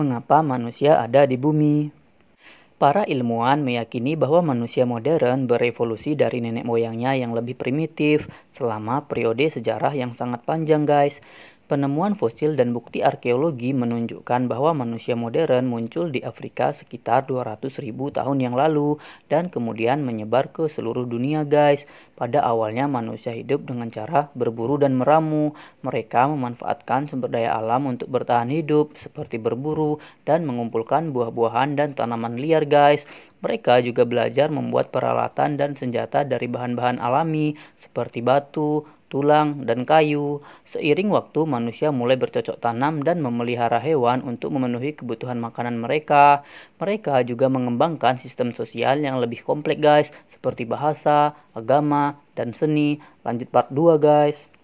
mengapa manusia ada di bumi. Para ilmuwan meyakini bahwa manusia modern berevolusi dari nenek moyangnya yang lebih primitif selama periode sejarah yang sangat panjang, guys. Penemuan fosil dan bukti arkeologi menunjukkan bahwa manusia modern muncul di Afrika sekitar 200.000 tahun yang lalu dan kemudian menyebar ke seluruh dunia, guys. Pada awalnya manusia hidup dengan cara berburu dan meramu. Mereka memanfaatkan sumber daya alam untuk bertahan hidup seperti berburu dan mengumpulkan buah-buahan dan tanaman liar, guys. Mereka juga belajar membuat peralatan dan senjata dari bahan-bahan alami seperti batu, tulang, dan kayu. Seiring waktu, manusia mulai bercocok tanam dan memelihara hewan untuk memenuhi kebutuhan makanan mereka. Mereka juga mengembangkan sistem sosial yang lebih kompleks, guys, seperti bahasa, agama, dan seni. Lanjut part 2, guys.